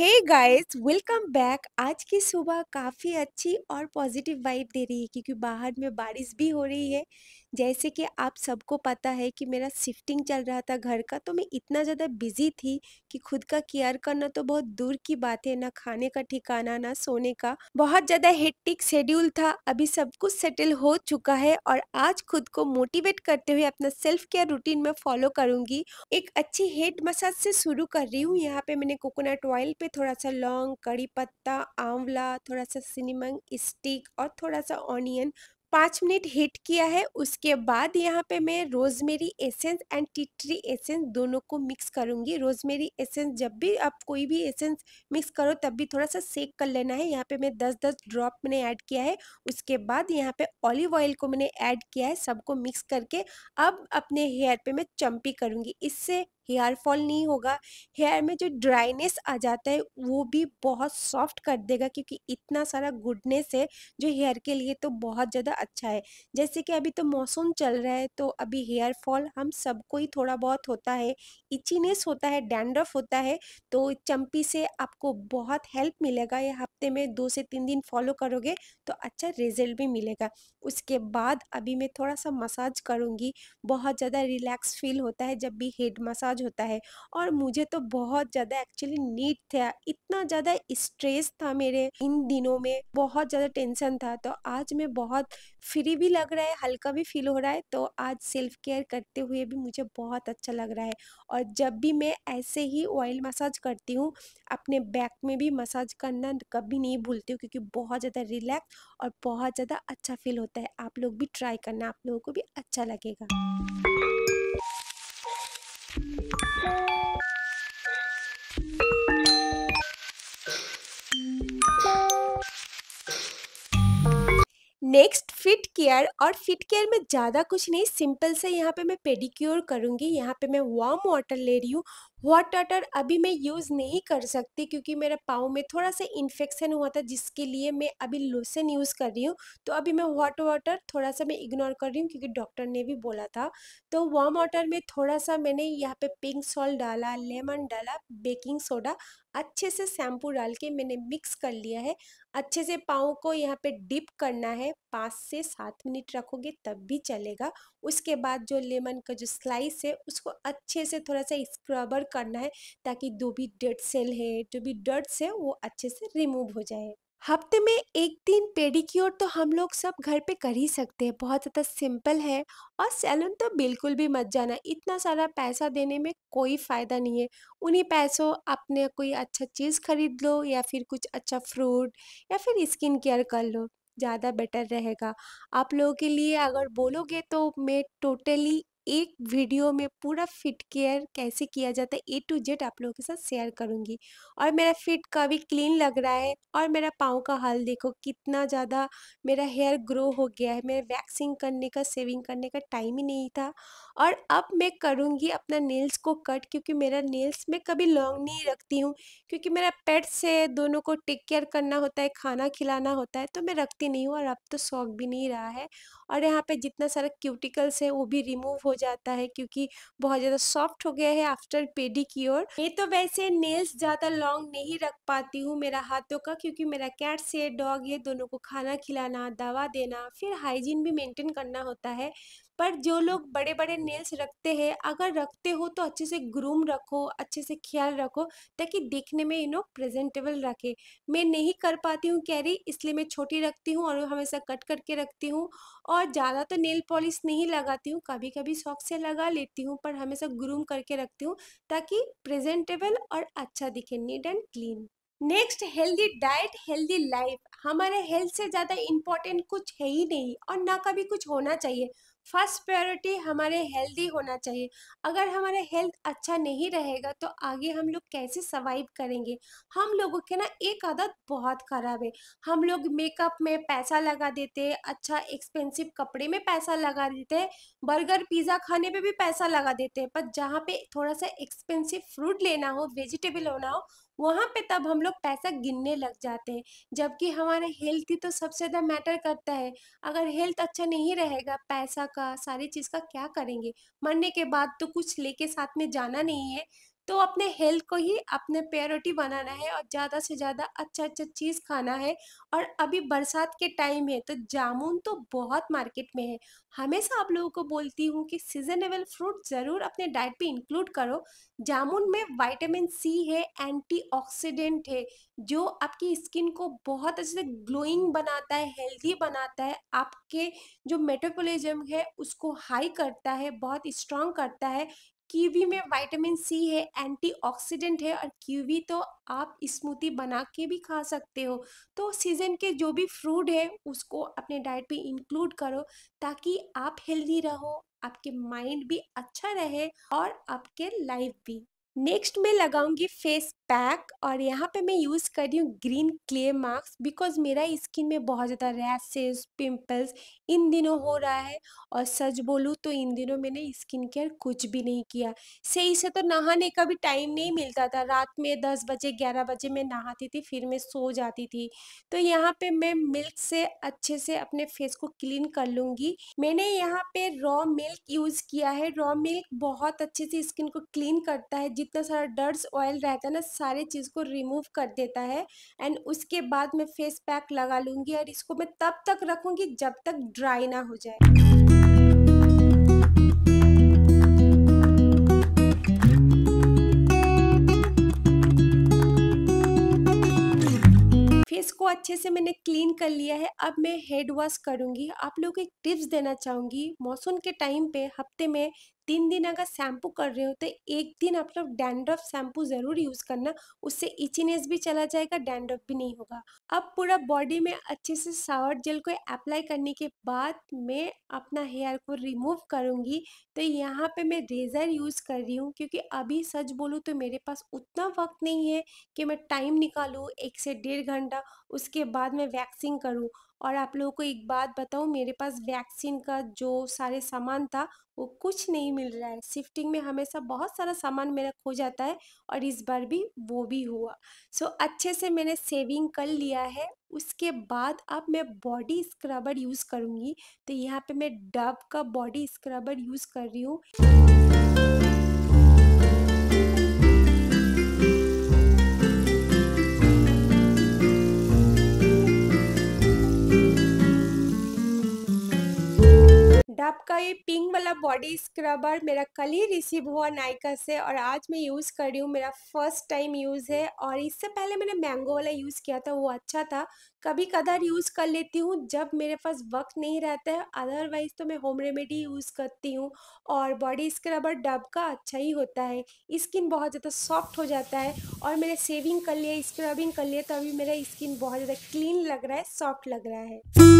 Hey guys welcome back आज की सुबह काफ़ी अच्छी और पॉजिटिव वाइब दे रही है क्योंकि बाहर में बारिश भी हो रही है जैसे कि आप सबको पता है कि मेरा शिफ्टिंग चल रहा था घर का तो मैं इतना ज़्यादा बिजी थी कि खुद का केयर करना तो बहुत दूर की बात है ना खाने का ठिकाना ना सोने का बहुत ज़्यादा हेक्टिक शेड्यूल था अभी सब कुछ सेटल हो चुका है और आज खुद को मोटिवेट करते हुए अपना सेल्फ केयर रूटीन में फॉलो करूँगी एक अच्छी हेड मसाज से शुरू कर रही हूँ यहाँ पे मैंने कोकोनट ऑयल पे थोड़ा सा लौंग कड़ी पत्ता आंवला थोड़ा सा सिनेमंग स्टिक और थोड़ा सा ऑनियन पाँच मिनट हीट किया है उसके बाद यहाँ पे मैं rosemary essence and tea tree essence दोनों को मिक्स करूँगी रोज़मेरी एसेंस जब भी आप कोई भी एसेंस मिक्स करो तब भी थोड़ा सा सेक कर लेना है यहाँ पे मैं दस दस ड्रॉप मैंने ऐड किया है उसके बाद यहाँ पे ऑलिव ऑयल को मैंने ऐड किया है सबको मिक्स करके अब अपने हेयर पे मैं चम्पी करूँगी इससे हेयर फॉल नहीं होगा हेयर में जो ड्राइनेस आ जाता है वो भी बहुत सॉफ्ट कर देगा क्योंकि इतना सारा गुडनेस है जो हेयर के लिए तो बहुत ज़्यादा अच्छा है जैसे कि अभी तो मौसम चल रहा है तो अभी हेयर फॉल हम सबको ही थोड़ा बहुत होता है इचीनेस होता है डैंड्रफ होता है तो चम्पी से आपको बहुत हेल्प मिलेगा ये हफ्ते में दो से तीन दिन फॉलो करोगे तो अच्छा रिजल्ट भी मिलेगा उसके बाद अभी मैं थोड़ा सा मसाज करूँगी बहुत ज़्यादा रिलैक्स फील होता है जब भी हेड मसाज इलाज होता है और मुझे तो बहुत ज़्यादा एक्चुअली नीड था इतना ज़्यादा स्ट्रेस था मेरे इन दिनों में बहुत ज़्यादा टेंशन था तो आज मैं बहुत फ्री भी लग रहा है हल्का भी फील हो रहा है तो आज सेल्फ केयर करते हुए भी मुझे बहुत अच्छा लग रहा है और जब भी मैं ऐसे ही ऑयल मसाज करती हूँ अपने बैक में भी मसाज करना कभी नहीं भूलती हूँ क्योंकि बहुत ज़्यादा रिलैक्स और बहुत ज़्यादा अच्छा फील होता है आप लोग भी ट्राई करना आप लोगों को भी अच्छा लगेगा नेक्स्ट फिट केयर और फिट केयर में ज़्यादा कुछ नहीं सिंपल से यहाँ पे मैं पेडिक्योर करूँगी यहाँ पे मैं वार्म वाटर ले रही हूँ हॉट वाटर अभी मैं यूज़ नहीं कर सकती क्योंकि मेरे पाँव में थोड़ा सा इन्फेक्शन हुआ था जिसके लिए मैं अभी लोसन यूज़ कर रही हूँ तो अभी मैं हॉट वाटर थोड़ा सा मैं इग्नोर कर रही हूँ क्योंकि डॉक्टर ने भी बोला था तो वार्म वाटर में थोड़ा सा मैंने यहाँ पे पिंक सॉल्ट डाला लेमन डाला बेकिंग सोडा अच्छे से शैम्पू डाल के मैंने मिक्स कर लिया है अच्छे से पाँव को यहाँ पर डिप करना है पाँच से सात मिनट रखोगे तब भी चलेगा उसके बाद जो लेमन का जो स्लाइस है उसको अच्छे से थोड़ा सा स्क्रबर करना है ताकि जो भी डेड सेल है जो भी डर्ट है वो अच्छे से रिमूव हो जाए हफ्ते में एक दिन पेडिक्योर तो हम लोग सब घर पे कर ही सकते हैं बहुत ज़्यादा सिंपल है और सैलून तो बिल्कुल भी मत जाना इतना सारा पैसा देने में कोई फ़ायदा नहीं है उन्हीं पैसों अपने कोई अच्छा चीज़ खरीद लो या फिर कुछ अच्छा फ्रूट या फिर स्किन केयर कर लो ज़्यादा बेटर रहेगा आप लोगों के लिए अगर बोलोगे तो मैं टोटली एक वीडियो में पूरा फिट केयर कैसे किया जाता है ए टू जेड आप लोगों के साथ शेयर करूंगी और मेरा फिट का भी क्लीन लग रहा है और मेरा पाँव का हाल देखो कितना ज़्यादा मेरा हेयर ग्रो हो गया है मेरा वैक्सिंग करने का सेविंग करने का टाइम ही नहीं था और अब मैं करूँगी अपना नेल्स को कट क्योंकि मेरा नेल्स मैं कभी लॉन्ग नहीं रखती हूँ क्योंकि मेरा पेट्स है दोनों को टेक केयर करना होता है खाना खिलाना होता है तो मैं रखती नहीं हूँ और अब तो शौक भी नहीं रहा है और यहाँ पे जितना सारा क्यूटिकल्स है वो भी रिमूव हो जाता है क्योंकि बहुत ज़्यादा सॉफ्ट हो गया है आफ्टर पेडी की ओर मैं तो वैसे नेल्स ज़्यादा लॉन्ग नहीं रख पाती हूँ मेरा हाथों का क्योंकि मेरा कैट्स है डॉग ये दोनों को खाना खिलाना दवा देना फिर हाइजीन भी मेनटेन करना होता है पर जो लोग बड़े बड़े नेल्स रखते हैं अगर रखते हो तो अच्छे से ग्रूम रखो अच्छे से ख्याल रखो ताकि देखने में यू नो प्रेजेंटेबल रखे मैं नहीं कर पाती हूँ कैरी इसलिए मैं छोटी रखती हूँ और हमेशा कट करके रखती हूँ और ज़्यादा तो नेल पॉलिश नहीं लगाती हूँ कभी कभी शौक से लगा लेती हूँ पर हमेशा ग्रूम करके रखती हूँ ताकि प्रेजेंटेबल और अच्छा दिखे neat and clean next healthy diet healthy life हमारे हेल्थ से ज़्यादा इम्पोर्टेंट कुछ है ही नहीं और ना कभी कुछ होना चाहिए फर्स्ट प्रायोरिटी हमारे हेल्दी होना चाहिए अगर हमारा हेल्थ अच्छा नहीं रहेगा तो आगे हम लोग कैसे सर्वाइव करेंगे हम लोगों के ना एक आदत बहुत ख़राब है हम लोग मेकअप में पैसा लगा देते अच्छा एक्सपेंसिव कपड़े में पैसा लगा देते बर्गर पिज़्ज़ा खाने पे भी पैसा लगा देते हैं पर जहाँ पे थोड़ा सा एक्सपेंसिव फ्रूट लेना हो वेजिटेबल होना हो वहाँ पे तब हम लोग पैसा गिनने लग जाते हैं जबकि हमारा हेल्थ ही तो सबसे ज़्यादा मैटर करता है अगर हेल्थ अच्छा नहीं रहेगा पैसा का सारी चीज़ का क्या करेंगे मरने के बाद तो कुछ लेके साथ में जाना नहीं है तो अपने हेल्थ को ही अपने प्रायोरिटी बनाना है और ज़्यादा से ज़्यादा अच्छा अच्छा चीज़ खाना है और अभी बरसात के टाइम है तो जामुन तो बहुत मार्केट में है हमेशा आप लोगों को बोलती हूँ कि सीजनेबल फ्रूट ज़रूर अपने डाइट पे इंक्लूड करो जामुन में वाइटामिन सी है एंटीऑक्सीडेंट है जो आपकी स्किन को बहुत अच्छे से ग्लोइंग बनाता है हेल्दी बनाता है आपके जो मेटाबॉलिज्म है उसको हाई करता है बहुत स्ट्रांग करता है कीवी में विटामिन सी है एंटीऑक्सीडेंट है और कीवी तो आप स्मूथी बना के भी खा सकते हो तो सीजन के जो भी फ्रूट है उसको अपने डाइट पे इंक्लूड करो ताकि आप हेल्दी रहो आपके माइंड भी अच्छा रहे और आपके लाइफ भी नेक्स्ट मैं लगाऊंगी फेस पैक और यहाँ पे मैं यूज़ कर रही हूँ ग्रीन क्ले मार्क्स बिकॉज मेरा स्किन में बहुत ज़्यादा रैसेस पिंपल्स इन दिनों हो रहा है और सच बोलूँ तो इन दिनों मैंने स्किन केयर कुछ भी नहीं किया सही से तो नहाने का भी टाइम नहीं मिलता था रात में दस बजे ग्यारह बजे मैं नहाती थी फिर मैं सो जाती थी तो यहाँ पे मैं मिल्क से अच्छे से अपने फेस को क्लीन कर लूँगी मैंने यहाँ पे रॉ मिल्क यूज़ किया है रॉ मिल्क बहुत अच्छे से स्किन को क्लीन करता है जितना सारा डर्ट्स ऑयल रहता है ना सारे चीज़ को रिमूव कर देता है एंड उसके बाद मैं फेस पैक लगा लूँगी और इसको मैं तब तक रखूँगी जब तक ड्राई ना हो जाए फेस को अच्छे से मैंने क्लीन कर लिया है अब मैं हेड वॉश करूंगी आप लोगों को एक टिप्स देना चाहूंगी मौसम के टाइम पे हफ्ते में तीन दिन अगर शैम्पू कर रहे हो तो एक दिन आप लोग डैंड्रफ शैम्पू ज़रूर यूज़ करना उससे इचिनेस भी चला जाएगा डैंड्रफ भी नहीं होगा अब पूरा बॉडी में अच्छे से सावर जेल को अप्लाई करने के बाद मैं अपना हेयर को रिमूव करूँगी तो यहाँ पे मैं रेज़र यूज़ कर रही हूँ क्योंकि अभी सच बोलूँ तो मेरे पास उतना वक्त नहीं है कि मैं टाइम निकालू एक से डेढ़ घंटा उसके बाद मैं वैक्सिंग करूँ और आप लोगों को एक बात बताऊँ मेरे पास वैक्सीन का जो सारे सामान था वो कुछ नहीं मिल रहा है शिफ्टिंग में हमेशा बहुत सारा सामान मेरा खो जाता है और इस बार भी वो भी हुआ सो so, अच्छे से मैंने सेविंग कर लिया है उसके बाद अब मैं बॉडी स्क्रबर यूज़ करूँगी तो यहाँ पे मैं डब का बॉडी स्क्रबर यूज़ कर रही हूँ डब का ये पिंक वाला बॉडी स्क्रबर मेरा कल ही रिसीव हुआ नाइका से और आज मैं यूज़ कर रही हूँ मेरा फर्स्ट टाइम यूज़ है और इससे पहले मैंने मैंगो वाला यूज़ किया था वो अच्छा था कभी कदर यूज़ कर लेती हूँ जब मेरे पास वक्त नहीं रहता है अदरवाइज़ तो मैं होम रेमेडी यूज़ करती हूँ और बॉडी स्क्रबर डब का अच्छा ही होता है स्किन बहुत ज़्यादा सॉफ्ट हो जाता है और मैंने सेविंग कर लिया स्क्रबिंग कर लिया तो अभी मेरा स्किन बहुत ज़्यादा क्लीन लग रहा है सॉफ्ट लग रहा है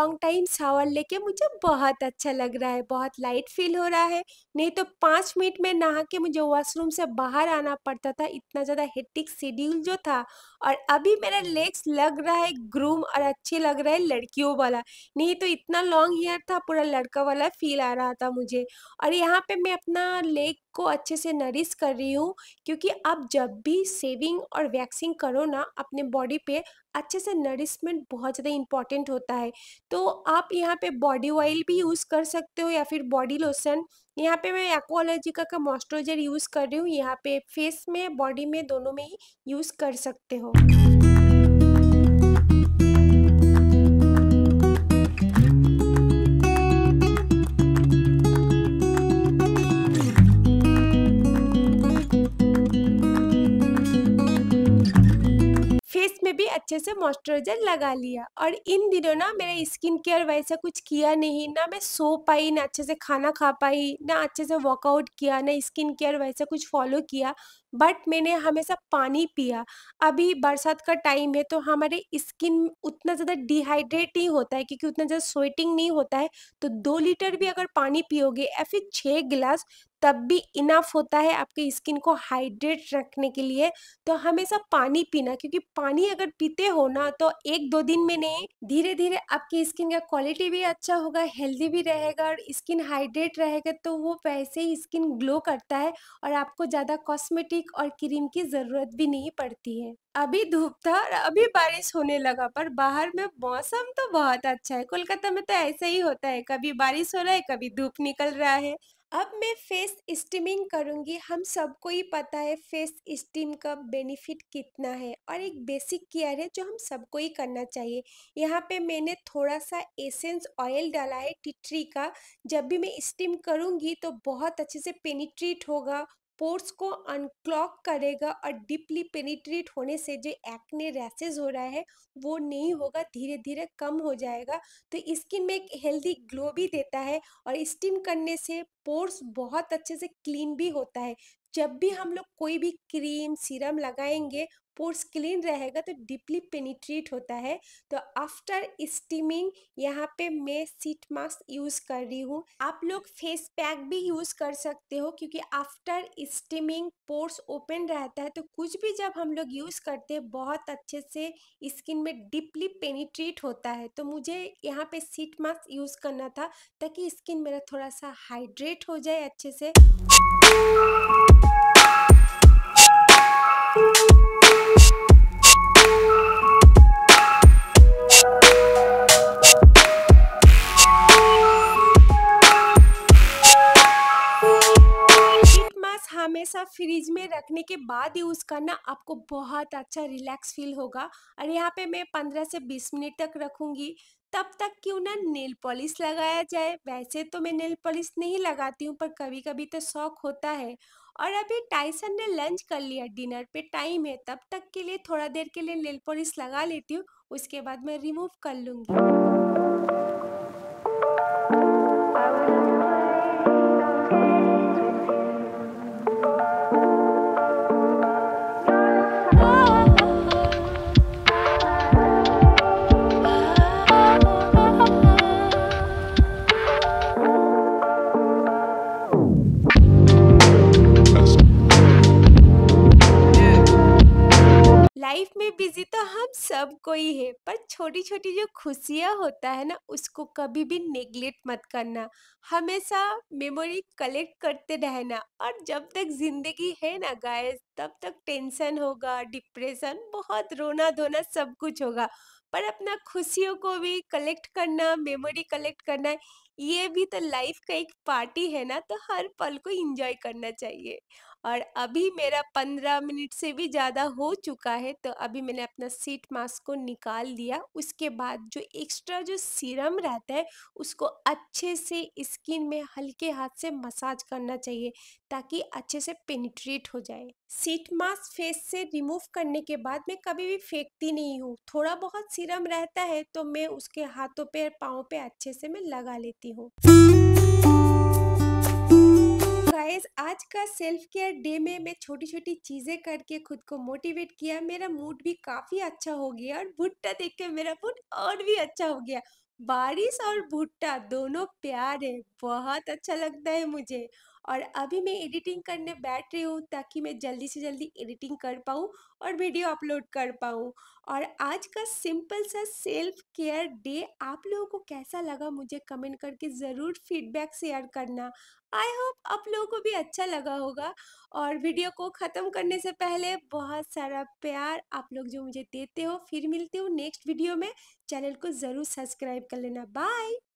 लॉन्ग टाइम शावर लेके मुझे बहुत अच्छा लग रहा है बहुत लाइट फील हो रहा है नहीं तो पाँच मिनट में नहा के मुझे वॉशरूम से बाहर आना पड़ता था इतना ज़्यादा हेटिक शेड्यूल जो था और अभी मेरा लेग्स लग रहा है ग्रूम और अच्छे लग रहा है लड़कियों वाला नहीं तो इतना लॉन्ग हेयर था पूरा लड़का वाला फील आ रहा था मुझे और यहाँ पे मैं अपना लेग को अच्छे से नरिश कर रही हूँ क्योंकि आप जब भी सेविंग और वैक्सिंग करो ना अपने बॉडी पे अच्छे से नरिशमेंट बहुत ज़्यादा इंपॉर्टेंट होता है तो आप यहाँ पे बॉडी ऑयल भी यूज़ कर सकते हो या फिर बॉडी लोशन यहाँ पे मैं एक्वालॉजिका का मॉइस्चराइजर यूज़ कर रही हूँ यहाँ पे फेस में बॉडी में दोनों में ही यूज़ कर सकते हो से मॉइस्चराइजर लगा लिया और इन दिनों ना मेरे हम्म। स्किन केयर वैसा कुछ किया नहीं ना मैं सो पाई ना अच्छे से खाना खा पाई ना अच्छे से वर्कआउट किया ना स्किन केयर वैसा कुछ फॉलो किया बट मैंने हमेशा पानी पिया अभी बरसात का टाइम है तो हमारे स्किन उतना ज़्यादा डिहाइड्रेट नहीं होता है क्योंकि उतना ज़्यादा स्वेटिंग नहीं होता है तो दो लीटर भी अगर पानी पियोगे या फिर छः गिलास तब भी इनफ होता है आपके स्किन को हाइड्रेट रखने के लिए तो हमेशा पानी पीना क्योंकि पानी अगर पीते हो ना तो एक दो दिन में नहीं धीरे धीरे आपकी स्किन का क्वालिटी भी अच्छा होगा हेल्दी भी रहेगा और स्किन हाइड्रेट रहेगा तो वो वैसे ही स्किन ग्लो करता है और आपको ज़्यादा कॉस्मेटिक लिपस्टिक और क्रीम की ज़रूरत भी नहीं पड़ती है अभी धूप था और अभी बारिश होने लगा पर बाहर में मौसम तो बहुत अच्छा है कोलकाता में तो ऐसा ही होता है कभी बारिश हो रहा है कभी धूप निकल रहा है अब मैं फेस स्टीमिंग करूंगी हम सबको ही पता है फेस स्टीम का बेनिफिट कितना है और एक बेसिक केयर है जो हम सबको ही करना चाहिए यहाँ पे मैंने थोड़ा सा एसेंस ऑयल डाला है टिट्री का जब भी मैं स्टीम करूंगी तो बहुत अच्छे से पेनिट्रेट होगा पोर्स को अनक्लॉक करेगा और डीपली पेनिट्रेट होने से जो एक्ने रैसेज हो रहा है वो नहीं हम्म। होगा धीरे धीरे कम हो जाएगा तो स्किन में एक हेल्दी ग्लो भी देता है और स्टीम करने से पोर्स बहुत अच्छे से क्लीन भी होता है जब भी हम लोग कोई भी क्रीम सीरम लगाएंगे पोर्स क्लीन रहेगा तो डीपली पेनिट्रेट होता है तो आफ्टर स्टीमिंग यहाँ पे मैं सीट मास्क यूज़ कर रही हूँ आप लोग फेस पैक भी यूज़ कर सकते हो क्योंकि आफ्टर स्टीमिंग पोर्स ओपन रहता है तो कुछ भी जब हम लोग यूज़ करते हैं बहुत अच्छे से स्किन में डीपली पेनिट्रेट होता है तो मुझे यहाँ पे सीट मास्क यूज़ करना था ताकि स्किन मेरा थोड़ा सा हाइड्रेट हो जाए अच्छे से फ्रिज में रखने के बाद यूज़ करना आपको बहुत अच्छा रिलैक्स फील होगा और यहाँ पे मैं 15 से 20 मिनट तक रखूँगी तब तक क्यों ना नेल पॉलिश लगाया जाए वैसे तो मैं नेल पॉलिश नहीं लगाती हूँ पर कभी कभी तो शौक होता है और अभी टाइसन ने लंच कर लिया डिनर पे टाइम है तब तक के लिए थोड़ा देर के लिए नेल पॉलिश लगा लेती हूँ उसके बाद मैं रिमूव कर लूँगी लाइफ में बिजी तो हम सब कोई है पर छोटी छोटी जो खुशियाँ होता है ना उसको कभी भी नेग्लेक्ट मत करना हमेशा मेमोरी कलेक्ट करते रहना और जब तक ज़िंदगी है ना गाय तब तक टेंशन होगा डिप्रेशन बहुत रोना धोना सब कुछ होगा पर अपना खुशियों को भी कलेक्ट करना मेमोरी कलेक्ट करना ये भी तो लाइफ का एक पार्टी है ना तो हर पल को इंजॉय करना चाहिए और अभी मेरा पंद्रह मिनट से भी ज़्यादा हो चुका है तो अभी मैंने अपना सीट मास्क को निकाल लिया उसके बाद जो एक्स्ट्रा जो सीरम रहता है उसको अच्छे से स्किन में हल्के हाथ से मसाज करना चाहिए ताकि अच्छे से पेनिट्रेट हो जाए सीट मास्क फेस से रिमूव करने के बाद मैं कभी भी फेंकती नहीं हूँ थोड़ा बहुत सीरम रहता है तो मैं उसके हाथों पे पाँव पे अच्छे से मैं लगा लेती करती हूँ आज का सेल्फ केयर डे में मैं छोटी छोटी चीजें करके खुद को मोटिवेट किया मेरा मूड भी काफी अच्छा हो गया और भुट्टा देख के मेरा मूड और भी अच्छा हो गया बारिश और भुट्टा दोनों प्यार है बहुत अच्छा लगता है मुझे और अभी मैं एडिटिंग करने बैठ रही हूँ ताकि मैं जल्दी से जल्दी एडिटिंग कर पाऊँ और वीडियो अपलोड कर पाऊँ और आज का सिंपल सा सेल्फ केयर डे आप लोगों को कैसा लगा मुझे कमेंट करके ज़रूर फीडबैक शेयर करना आई होप आप लोगों को भी अच्छा लगा होगा और वीडियो को ख़त्म करने से पहले बहुत सारा प्यार आप लोग जो मुझे देते हो फिर मिलते हो नेक्स्ट वीडियो में चैनल को ज़रूर सब्सक्राइब कर लेना बाय